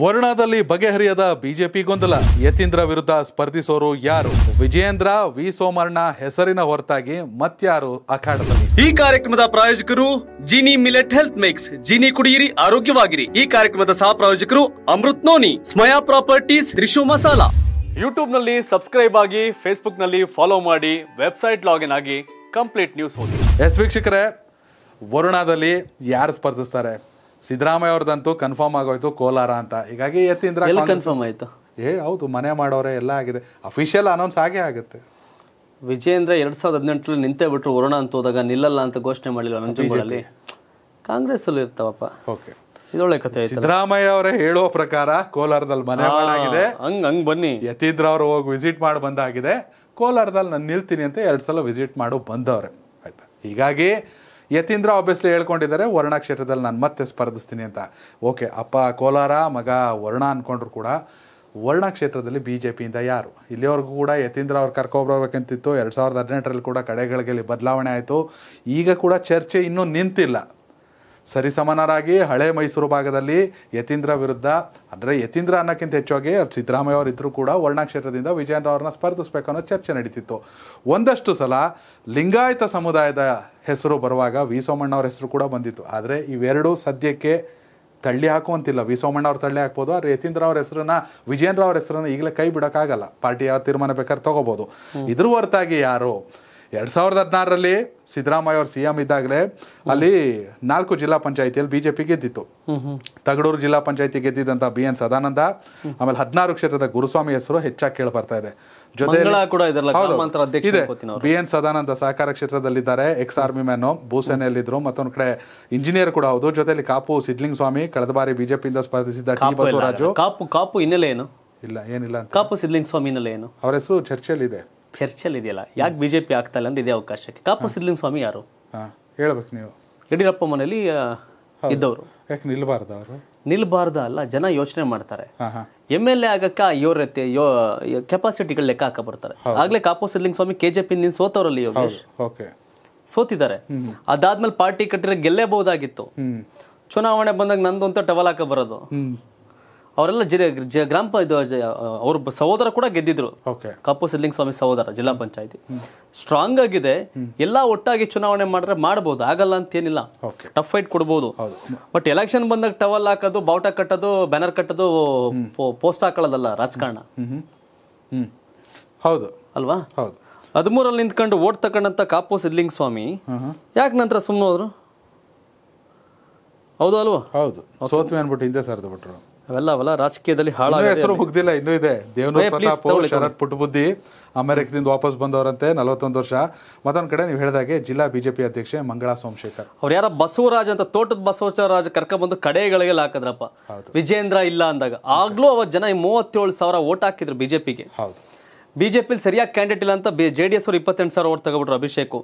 ವರ್ಣಾದಲ್ಲಿ ಬಗೆಹರಿಯದ BJP ಗೊಂದಲ ಯತೀಂದ್ರ ವಿರುದ್ಧ ಸ್ಪರ್ಧಿಸೋರು ಯಾರು ವಿಜಯೇಂದ್ರ ವಿ ಸೋಮಣ್ಣ ಹೆಸರಿನ ಹೊರತಾಗಿ ಮತ್ಯಾರು ಅಖಾಡದಲ್ಲಿ ಈ ಕಾರ್ಯಕ್ರಮದ ಪ್ರಾಯೋಜಕರು Jeeni millet health mix Jeeni ಕುಡಿಯಿರಿ ಆರೋಗ್ಯವಾಗಿರಿ ಈ ಕಾರ್ಯಕ್ರಮದ ಸಹ ಪ್ರಾಯೋಜಕರು Amrut noni Smaya properties Rishu masala YouTube ನಲ್ಲಿ ಸಬ್ಸ್ಕ್ರೈಬ್ ಆಗಿ ಫೇಸ್ಬುಕ್ ನಲ್ಲಿ ಫಾಲೋ ಮಾಡಿ ವೆಬ್ಸೈಟ್ ಲಾಗಿನ್ ಆಗಿ ಕಂಪ್ಲೀಟ್ ನ್ಯೂಸ್ ಓದಿ ಎಸ್ ವೀಕ್ಷಕರೇ ವರುಣಾದಲ್ಲಿ ಯಾರು ಸ್ಪರ್ಧಿಸ್ತಾರೆ ಸಿದ್ದರಾಮಯ್ಯ ಅವ್ರದಂತೂ ಕನ್ಫರ್ಮ್ ಆಗೋಯ್ತು ಕೋಲಾರ ಅಂತ ಹೀಗಾಗಿ ಯತೀಂದ್ರ ಕನ್ಫರ್ಮ್ ಆಯ್ತು ಏ ಹೌದು ಮನೆ ಮಾಡೋರೆ ಎಲ್ಲ ಆಗಿದೆ ಅಫಿಷಿಯಲ್ ಅನೌನ್ಸ್ ಆಗೇ ಆಗುತ್ತೆ ವಿಜೇಂದ್ರ ಎರಡ್ ಸಾವಿರದ ಹದಿನೆಂಟರಲ್ಲಿ ನಿಂತೇ ಬಿಟ್ರು ವರುಣ ಅಂತ ಹೋದಾಗ ನಿಲ್ಲಲ್ಲ ಅಂತ ಘೋಷಣೆ ಮಾಡಿಲ್ಲ ನಂಜುಂಗೂಡಲ್ಲಿ ಕಾಂಗ್ರೆಸ್ ಅಲ್ಲಿ ಇರ್ತಾವಪ್ಪ ಓಕೆ ಇದೊಳ್ಳೆ ಕಥೆ ಸಿದ್ದರಾಮಯ್ಯ ಅವರೇ ಹೇಳೋ ಪ್ರಕಾರ ಕೋಲಾರದಲ್ಲಿ ಮನೆ ಆಗಿದೆ ಹಂಗ್ ಹಂಗ್ ಬನ್ನಿ ಯತೀಂದ್ರ ಅವರು ಹೋಗಿ ವಿಸಿಟ್ ಮಾಡಿ ಬಂದಾಗಿದೆ ಕೋಲಾರದಲ್ಲಿ ನಾನು ನಿಲ್ತೀನಿ ಅಂತ ಎರಡು ಸಲ ವಿಸಿಟ್ ಮಾಡು ಬಂದವ್ರೆ ಆಯ್ತಾ ಹೀಗಾಗಿ ಯತೀಂದ್ರ ಆಬ್ವಿಯಸ್ಲಿ ಹೇಳ್ಕೊಂಡಿದ್ದಾರೆ ವರ್ಣ ಕ್ಷೇತ್ರದಲ್ಲಿ ನಾನು ಮತ್ತೆ ಸ್ಪರ್ಧಿಸ್ತೀನಿ ಅಂತ ಓಕೆ ಅಪ್ಪ ಕೋಲಾರ ಮಗ ವರ್ಣ ಅಂದ್ಕೊಂಡ್ರು ಕೂಡ ವರ್ಣ ಕ್ಷೇತ್ರದಲ್ಲಿ ಬಿ ಜೆ ಪಿಯಿಂದ ಯಾರು ಇಲ್ಲಿವರೆಗೂ ಕೂಡ ಯತೀಂದ್ರ ಅವ್ರು ಕರ್ಕೊಬರ್ಬೇಕಂತಿತ್ತು ಎರಡು ಸಾವಿರದ ಹದಿನೆಂಟರಲ್ಲಿ ಕೂಡ ಕಡೆಗಳಿಗೆ ಬದಲಾವಣೆ ಆಯಿತು ಈಗ ಕೂಡ ಚರ್ಚೆ ಇನ್ನೂ ನಿಂತಿಲ್ಲ ಸರಿಸಮಾನರಾಗಿ ಹಳೆ ಮೈಸೂರು ಭಾಗದಲ್ಲಿ ಯತೀಂದ್ರ ವಿರುದ್ಧ ಅಂದರೆ ಯತೀಂದ್ರ ಅನ್ನೋಕ್ಕಿಂತ ಹೆಚ್ಚಾಗಿ ಸಿದ್ದರಾಮಯ್ಯ ಅವರಿದ್ದರೂ ಕೂಡ ವರ್ಣಾ ಕ್ಷೇತ್ರದಿಂದ ವಿಜಯೇಂದ್ರ ಸ್ಪರ್ಧಿಸಬೇಕು ಅನ್ನೋ ಚರ್ಚೆ ನಡೀತಿತ್ತು ಒಂದಷ್ಟು ಸಲ ಲಿಂಗಾಯತ ಸಮುದಾಯದ ಹೆಸರು ಬರುವಾಗ ವಿ ಸೋಮಣ್ಣವ್ರ ಹೆಸರು ಕೂಡ ಬಂದಿತ್ತು ಆದರೆ ಇವೆರಡೂ ಸದ್ಯಕ್ಕೆ ತಳ್ಳಿ ಹಾಕುವಂತಿಲ್ಲ ವಿ ಸೋಮಣ್ಣ ಅವ್ರು ತಳ್ಳಿ ಹಾಕ್ಬೋದು ಆದರೆ ಯತೀಂದ್ರ ಅವ್ರ ಹೆಸರನ್ನ ವಿಜಯೇಂದ್ರ ಅವ್ರ ಹೆಸರನ್ನ ಈಗಲೇ ಕೈ ಬಿಡೋಕ್ಕಾಗಲ್ಲ ಪಾರ್ಟಿ ಯಾವ ತೀರ್ಮಾನ ಬೇಕಾದ್ರೆ ತಗೋಬೋದು ಇದ್ರ ಹೊರತಾಗಿ ಯಾರು ಎರಡ್ ಸಾವಿರದ ಹದಿನಾರರಲ್ಲಿ ಸಿದ್ದರಾಮಯ್ಯ ಅವರು ಸಿಎಂ ಎಂ ಇದ್ದಾಗಲೇ ಅಲ್ಲಿ ನಾಲ್ಕು ಜಿಲ್ಲಾ ಪಂಚಾಯತಿಯಲ್ಲಿ ಬಿಜೆಪಿ ಗೆದ್ದಿತ್ತು ತಗಡೂರು ಜಿಲ್ಲಾ ಪಂಚಾಯತಿ ಗೆದ್ದಿದ್ದಂತ ಬಿ ಎನ್ ಸದಾನಂದ ಆಮೇಲೆ ಹದಿನಾರು ಕ್ಷೇತ್ರದ ಗುರುಸ್ವಾಮಿ ಹೆಸರು ಹೆಚ್ಚಾಗಿ ಕೇಳಿ ಬರ್ತಾ ಇದೆ ಜೊತೆ ಬಿ ಎನ್ ಸದಾನಂದ ಸಹಕಾರ ಕ್ಷೇತ್ರದಲ್ಲಿದ್ದಾರೆ ಎಕ್ಸ್ ಆರ್ಮಿ ಮ್ಯಾನು ಭೂಸೇನೆಯಲ್ಲಿದ್ರು ಮತ್ತೊಂದು ಕಡೆ ಇಂಜಿನಿಯರ್ ಕೂಡ ಹೌದು ಜೊತೆಲಿ ಕಾಪು ಸಿದ್ಲಿಂಗ್ ಸ್ವಾಮಿ ಕಳೆದ ಬಾರಿ ಬಿಜೆಪಿಯಿಂದ ಸ್ಪರ್ಧಿಸಿದ್ದ ಟಿ ಬಸವರಾಜು ಕಾಪು ಕಾಪು ಹಿನ್ನೆಲೆ ಏನು ಇಲ್ಲ ಏನಿಲ್ಲ ಕಾಪು ಸಿದ್ಲಿಂಗ್ ಸ್ವಾಮಿ ಹಿನ್ನೆಲೆ ಏನು ಅವರ ಹೆಸರು ಇದೆ ಚರ್ಚೆಯಲ್ಲಿ ಇದೆಯಲ್ಲ ಯಾಕೆ ಬಿಜೆಪಿ ಆಗ್ತಾ ಇಲ್ಲ ಅಂದ್ರೆ ಇದೇ ಅವಕಾಶಕ್ಕೆ ಕಾಪು ಸಿದ್ಲಿಂಗ್ ಸ್ವಾಮಿ ಯಾರು ಹೇಳ್ಬೇಕು ನೀವು ಯಡಿಯೂರಪ್ಪ ಮನೆಯಲ್ಲಿ ಇದ್ದವರು ಯಾಕೆ ನಿಲ್ಬಾರ್ದ ಅವರು ಅಲ್ಲ ಜನ ಯೋಚನೆ ಮಾಡ್ತಾರೆ ಎಮ್ ಎಲ್ ಎ ಆಗಕ್ಕ ಇವ್ರತ್ತೆ ಯೋ ಕೆಪಾಸಿಟಿಗಳು ಲೆಕ್ಕ ಹಾಕ ಬರ್ತಾರೆ ಆಗ್ಲೇ Kapu Siddalinga Swamy K J P ನಿನ್ ಸೋತವರಲ್ಲಿ ಯೋಗೇಶ್ ಸೋತಿದ್ದಾರೆ ಅದಾದ್ಮೇಲೆ ಪಾರ್ಟಿ ಕಟ್ಟಿರೋ ಗೆಲ್ಲೇಬಹುದಾಗಿತ್ತು ಚುನಾವಣೆ ಬಂದಾಗ ನಂದು ಅಂತ ಟವಲ್ ಹಾಕ ಬರೋದು ಅವರೆಲ್ಲ ಜಿ ಗ್ರಾಮ ಅವ್ರ ಸಹೋದರ ಕೂಡ ಗೆದ್ದಿದ್ರು ಕಪ್ಪು ಸಿದ್ಲಿಂಗ ಸ್ವಾಮಿ ಸಹೋದರ ಜಿಲ್ಲಾ ಪಂಚಾಯತಿ ಸ್ಟ್ರಾಂಗ್ ಆಗಿದೆ ಎಲ್ಲಾ ಒಟ್ಟಾಗಿ ಚುನಾವಣೆ ಮಾಡ್ರೆ ಮಾಡಬಹುದು ಆಗಲ್ಲ ಅಂತ ಏನಿಲ್ಲ ಟಫ್ ಫೈಟ್ ಕೊಡಬಹುದು ಬಟ್ ಎಲೆಕ್ಷನ್ ಬಂದಾಗ ಟವಲ್ ಹಾಕೋದು ಬಾವುಟ ಕಟ್ಟೋದು ಬ್ಯಾನರ್ ಕಟ್ಟೋದು ಪೋಸ್ಟ್ ಹಾಕೊಳ್ಳೋದಲ್ಲ ರಾಜಕಾರಣ ಹೌದು ಅಲ್ವಾ ಹೌದು ಹದಿಮೂರಲ್ಲಿ ನಿಂತ್ಕೊಂಡು ಓಟ್ ತಕೊಂಡಂತ ಕಾಪು ಸಿದ್ಲಿಂಗ ಸ್ವಾಮಿ ಯಾಕೆ ನಂತರ ಸುಮ್ಮನೆ ಹೌದು ಅಲ್ವಾ ಹೌದು ಸೋತ್ವಿ ಅನ್ಬಿಟ್ಟು ಹಿಂದೆ ಸರ್ದು ಬಿಟ್ರು ಅವೆಲ್ಲ ಅವೆಲ್ಲ ರಾಜಕೀಯದಲ್ಲಿ ಹಾಳಾಗಿ ಹೆಸರು ಮುಗ್ದಿಲ್ಲ ಇನ್ನೂ ಇದೆ ಪ್ರತಾಪ್ ಶರತ್ ಪುಟ್ಬುದ್ಧಿ ಅಮೆರಿಕದಿಂದ ವಾಪಸ್ ಬಂದವರಂತೆ ನಲವತ್ತೊಂದು ವರ್ಷ ಮತ್ತೊಂದು ಕಡೆ ನೀವು ಹೇಳಿದಾಗೆ ಜಿಲ್ಲಾ ಬಿಜೆಪಿ ಅಧ್ಯಕ್ಷೆ ಮಂಗಳಾ ಸೋಮಶೇಖರ್ ಅವ್ರು ಯಾರ ಬಸವರಾಜ್ ಅಂತ ತೋಟದ ಬಸವರಾಜ್ ಕರ್ಕೊಂಡ್ಬಂದು ಕಡೆಗಳಿಗೆಲ್ಲ ಹಾಕಿದ್ರಪ್ಪ ವಿಜೇಂದ್ರ ಇಲ್ಲ ಅಂದಾಗ ಆಗ್ಲೂ ಅವ್ರ ಜನ ಮೂವತ್ತೇಳು ಸಾವಿರ ಓಟ್ ಹಾಕಿದ್ರು ಬಿಜೆಪಿಗೆ ಹೌದು ಬಿಜೆಪಿ ಸರಿಯಾಗಿ ಕ್ಯಾಂಡಿಡೇಟ್ ಇಲ್ಲ ಅಂತ ಜೆ ಡಿ ಎಸ್ ಅವರು ಇಪ್ಪತ್ತೆಂಟು ಸಾವಿರ ಓಟ್ ತಗೊಬಿಟ್ರು ಅಭಿಷೇಕ್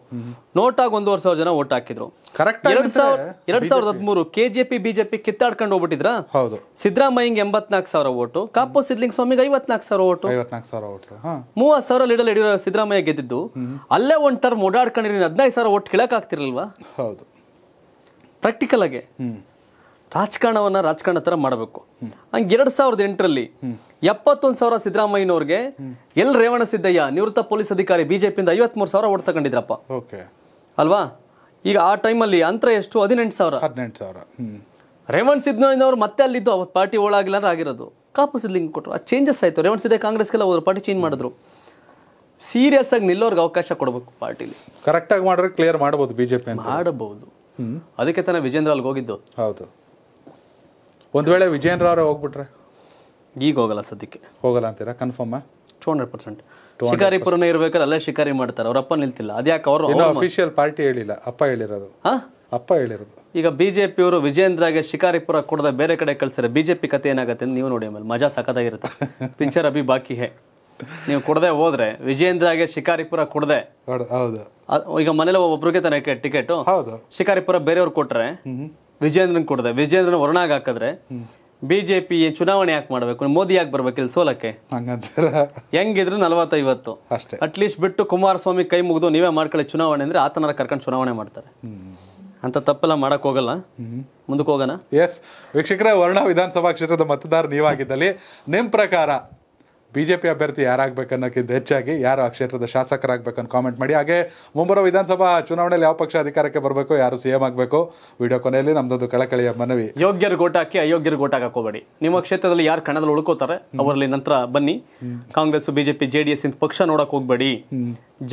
ನೋಟಾಗಿ ಒಂದೂವರೆ ಸಾವಿರ ಜನ ಓಟ್ ಹಾಕಿದ್ರು ಕರೆಕ್ಟ್ ಎರಡ್ ಸಾವಿರ ಎರಡ್ ಸಾವಿರದ ಹದಿಮೂರು ಕೆಜೆಪಿ ಬಿಜೆಪಿ ಕಿತ್ತಾಡ್ಕೊಂಡು ಹೋಗ್ಬಿಟ್ಟಿದ್ರ ಹೌದು ಸಿದ್ದರಾಮಯ್ಯ ಎಂಬತ್ನಾಲ್ಕು ಸಾವಿರ ಓಟು ಕಾಪು ಸಿದ್ಲಿಂಗ್ ಸ್ವಾಮಿಗೆ ಐವತ್ನಾಲ್ಕು ಸಾವಿರ ಓಟು ಮೂವತ್ತು ಸಾವಿರ ಲೀಡಲ್ ಯಡಿಯೂರಪ್ಪ ಸಿದ್ದರಾಮಯ್ಯ ಗೆದ್ದಿದ್ದು ಅಲ್ಲೇ ಒಂದು ಟರ್ಮ್ ಓಡಾಡ್ಕೊಂಡಿರಿ ಹದಿನೈದು ಸಾವಿರ ಓಟ್ ಕೇಳಕ್ ಆಗ್ತಿರಲ್ವಾ ಹೌದು ಪ್ರಾಕ್ಟಿಕಲ್ ಆಗಿ ರಾಜಕಾರಣವನ್ನು ರಾಜಕಾರಣ ತರ ಮಾಡಬೇಕು ಹಂಗೆ ಎರಡ್ ಸಾವಿರದ ಎಂಟರಲ್ಲಿ ಎಪ್ಪತ್ತೊಂದು ಸಾವಿರ ಸಿದ್ದರಾಮಯ್ಯನವ್ರಿಗೆ ಎಲ್ ರೇವಣ ಸಿದ್ದಯ್ಯ ನಿವೃತ್ತ ಪೊಲೀಸ್ ಅಧಿಕಾರಿ ಬಿಜೆಪಿಯಿಂದ ಐವತ್ಮೂರು ಸಾವಿರ ಓಟ್ ತಗೊಂಡಿದ್ರಪ್ಪ ಅಲ್ವಾ ಈಗ ಆ ಟೈಮಲ್ಲಿ ಅಂತರ ಎಷ್ಟು ಹದಿನೆಂಟು ಸಾವಿರ ಹದಿನೆಂಟು ಸಾವಿರ ರೇವಣ್ ಸಿದ್ದಯ್ಯನವ್ರು ಮತ್ತೆ ಅಲ್ಲಿದ್ದು ಅವತ್ತು ಪಾರ್ಟಿ ಓಳಾಗಿಲ್ಲ ಅಂದ್ರೆ ಆಗಿರೋದು ಕಾಪು ಸಿದ್ಲಿಂಗ್ ಕೊಟ್ಟರು ಆ ಚೇಂಜಸ್ ಆಯ್ತು ರೇವಣ್ ಸಿದ್ದೆ ಕಾಂಗ್ರೆಸ್ಗೆಲ್ಲ ಹೋದ್ರು ಪಾರ್ಟಿ ಚೇಂಜ್ ಮಾಡಿದ್ರು ಸೀರಿಯಸ್ ಆಗಿ ನಿಲ್ಲೋರ್ಗೆ ಅವಕಾಶ ಕೊಡಬೇಕು ಪಾರ್ಟಿಲಿ ಕರೆಕ್ಟಾಗಿ ಮಾಡಿದ್ರೆ ಕ್ಲಿಯರ್ ಮಾಡಬಹುದು ಬಿಜೆಪಿ ಮಾಡಬಹುದು ಅದಕ್ಕೆ ತಾನೇ ವಿಜೇಂದ್ರ ಅಲ್ಲಿಗೆ ಹೋಗಿದ್ದು ಹೌದು ಒಂದು ವೇಳೆ ವಿಜಯೇಂದ್ರ ಹೋಗ್ಬಿಟ್ರೆ ಈಗ ಹೋಗಲ್ಲ ಸದ್ಯಕ್ಕೆ ಹೋಗಲ್ಲ ಅಂತೀರಾ ಕನ್ಫರ್ಮ್ ಟೂ ಹಂಡ್ರೆಡ್ ಪರ್ಸೆಂಟ್ ಶಿಕಾರಿಪುರನೇ ಇರ್ಬೇಕಾದ್ರೆ ಅಲ್ಲೇ ಶಿಕಾರಿ ಮಾಡ್ತಾರೆ ಅವ್ರ ಅಪ್ಪ ನಿಲ್ತಿಲ್ಲ ಅದ್ಯಾಕೆ ಅವರು ಅಫಿಷಿಯಲ್ ಪಾರ್ಟಿ ಹೇಳಿಲ್ಲ ಅಪ್ಪ ಹೇಳಿರೋದು ಅಪ್ಪ ಹೇಳಿರೋದು ಈಗ ಬಿಜೆಪಿಯವರು ವಿಜೇಂದ್ರಗೆ ಶಿಕಾರಿಪುರ ಕೊಡದೆ ಬೇರೆ ಕಡೆ ಕಳ್ಸಿದ್ರೆ ಬಿಜೆಪಿ ಕತೆ ಏನಾಗುತ್ತೆ ನೀವು ನೋಡಿ ಆಮೇಲೆ ಮಜಾ ಸಖತ್ತಾಗಿರುತ್ತೆ ಪಿಂಚರ್ ಅಭಿ ಬಾಕಿ ಹೇ ನೀವು ಕೊಡದೆ ಹೋದ್ರೆ ವಿಜೇಂದ್ರಗೆ ಶಿಕಾರಿಪುರ ಕೊಡದೆ ಈಗ ಮನೇಲಿ ಒಬ್ಬೊಬ್ಬರಿಗೆ ತನಕ ಟಿಕೆಟ್ ಶಿಕಾರಿಪುರ ಬೇರೆಯವ್ರು ಕೊಟ್ರೆ ವಿಜೇಂದ್ರನ್ ಕೊಡದೆ ವಿಜೇಂದ್ರನ್ ವರ್ಣಾಗ ಹಾಕಿದ್ರೆ ಬಿಜೆಪಿ ಚುನಾವಣೆ ಯಾಕೆ ಮಾಡಬೇಕು ಮೋದಿ ಯಾಕೆ ಬರ್ಬೇಕು ಇಲ್ಲಿ ಸೋಲಕ್ಕೆ ಹೆಂಗಿದ್ರು ನಲವತ್ತೈವತ್ತು ಅಷ್ಟೇ ಅಟ್ಲೀಸ್ಟ್ ಬಿಟ್ಟು ಕುಮಾರಸ್ವಾಮಿ ಕೈ ಮುಗಿದು ನೀವೇ ಮಾಡ್ಕೊಳ್ಳಿ ಚುನಾವಣೆ ಅಂದ್ರೆ ಆತನ ಕರ್ಕೊಂಡು ಚುನಾವಣೆ ಮಾಡ್ತಾರೆ ಅಂತ ತಪ್ಪೆಲ್ಲ ಮಾಡಕ್ ಹೋಗಲ್ಲ ಮುಂದಕ್ಕೆ ಹೋಗೋಣ ಎಸ್ ವೀಕ್ಷಕರೇ ವರ್ಣ ವಿಧಾನಸಭಾ ಕ್ಷೇತ್ರದ ಮತದಾರ ನೀವಾಗಿದ್ದಲ್ಲಿ ನಿಮ್ಮ ಪ್ರಕಾರ ಬಿ ಜೆ ಪಿ ಅಭ್ಯರ್ಥಿ ಯಾರಾಗಬೇಕನ್ನೋಕ್ಕಿಂತ ಹೆಚ್ಚಾಗಿ ಯಾರು ಆ ಕ್ಷೇತ್ರದ ಶಾಸಕರಾಗಬೇಕನ್ನು ಕಾಮೆಂಟ್ ಮಾಡಿ ಹಾಗೆ ಮುಂಬರುವ ವಿಧಾನಸಭಾ ಚುನಾವಣೆಯಲ್ಲಿ ಯಾವ ಪಕ್ಷ ಅಧಿಕಾರಕ್ಕೆ ಬರಬೇಕು ಯಾರು ಸಿ ಎಂ ಆಗಬೇಕು ವಿಡಿಯೋ ಕೊನೆಯಲ್ಲಿ ನಮ್ಮದೊಂದು ಕಳಕಳಿಯ ಮನವಿ ಯೋಗ್ಯರ ಗೋಟಾಕಿ ಅಯೋಗ್ಯರು ಗೋಟಾಕ್ ಹಾಕೋಬೇಡಿ ನಿಮ್ಮ ಕ್ಷೇತ್ರದಲ್ಲಿ ಯಾರು ಕಣದಲ್ಲಿ ಉಳ್ಕೋತಾರೆ ಅವರಲ್ಲಿ ನಂತರ ಬನ್ನಿ ಕಾಂಗ್ರೆಸ್ ಬಿಜೆಪಿ ಜೆ ಡಿ ಪಕ್ಷ ನೋಡಕ್ ಹೋಗಬೇಡಿ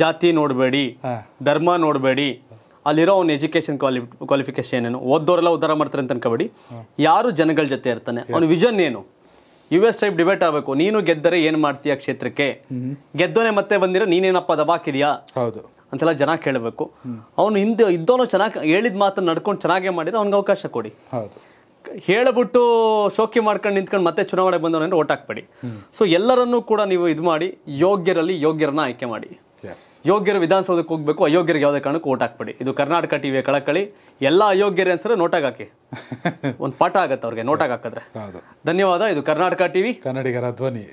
ಜಾತಿ ನೋಡಬೇಡಿ ಧರ್ಮ ನೋಡಬೇಡಿ ಅಲ್ಲಿರೋ ಅವ್ನ ಎಜುಕೇಶನ್ ಕ್ವಾಲಿ ಕ್ವಾಲಿಫಿಕೇಶನ್ ಏನು ಓದೋರೆಲ್ಲ ಉದ್ಧಾರ ಮಾಡ್ತಾರೆ ಅಂತ ಅನ್ಕೋಬೇಡಿ ಯಾರು ಜನಗಳ ಜೊತೆ ಇರ್ತಾನೆ ಅವನ ವಿಷನ್ ಏನು ಯು ಎಸ್ ಟೈಪ್ ಡಿಬೇಟ್ ಆಗಬೇಕು ನೀನು ಗೆದ್ದರೆ ಏನು ಮಾಡ್ತೀಯ ಕ್ಷೇತ್ರಕ್ಕೆ ಗೆದ್ದೋನೆ ಮತ್ತೆ ಬಂದಿರ ನೀನೇನಪ್ಪ ದಬಾಕಿದ್ಯಾ ಹೌದು ಅಂತೆಲ್ಲ ಜನ ಕೇಳಬೇಕು ಅವನು ಹಿಂದೆ ಇದ್ದೋನು ಚೆನ್ನಾಗಿ ಹೇಳಿದ ಮಾತನ್ನ ನಡ್ಕೊಂಡು ಚೆನ್ನಾಗೇ ಮಾಡಿದ್ರೆ ಅವ್ನಿಗೆ ಅವಕಾಶ ಕೊಡಿ ಹೌದು ಹೇಳಿಬಿಟ್ಟು ಶೋಕಿ ಮಾಡ್ಕೊಂಡು ನಿಂತ್ಕೊಂಡು ಮತ್ತೆ ಚುನಾವಣೆ ಬಂದವನಂದ್ರೆ ಓಟ್ ಹಾಕ್ಬೇಡಿ ಸೊ ಎಲ್ಲರನ್ನೂ ಕೂಡ ನೀವು ಇದು ಮಾಡಿ ಯೋಗ್ಯರಲ್ಲಿ ಯೋಗ್ಯರನ್ನ ಆಯ್ಕೆ ಮಾಡಿ ಯೋಗ್ಯರು ವಿಧಾನಸೌಧಕ್ಕೆ ಹೋಗ್ಬೇಕು ಅಯೋಗ್ಯರಿಗೆ ಯಾವುದೇ ಕಾರಣಕ್ಕೂ ಓಟ್ ಹಾಕ್ಬೇಡಿ ಇದು ಕರ್ನಾಟಕ ಟಿವಿಯ ಕಳಕಳಿ ಎಲ್ಲ ಅಯೋಗ್ಯರೇ ಅನ್ಸರು ನೋಟಾಗ ಹಾಕಿ ಒಂದು ಪಾಠ ಆಗತ್ತೆ ಅವ್ರಿಗೆ ನೋಟಾಗ ಹಾಕಿದ್ರೆ ಧನ್ಯವಾದ ಇದು ಕರ್ನಾಟಕ ಟಿವಿ ಕನ್ನಡಿಗರ ಧ್ವನಿ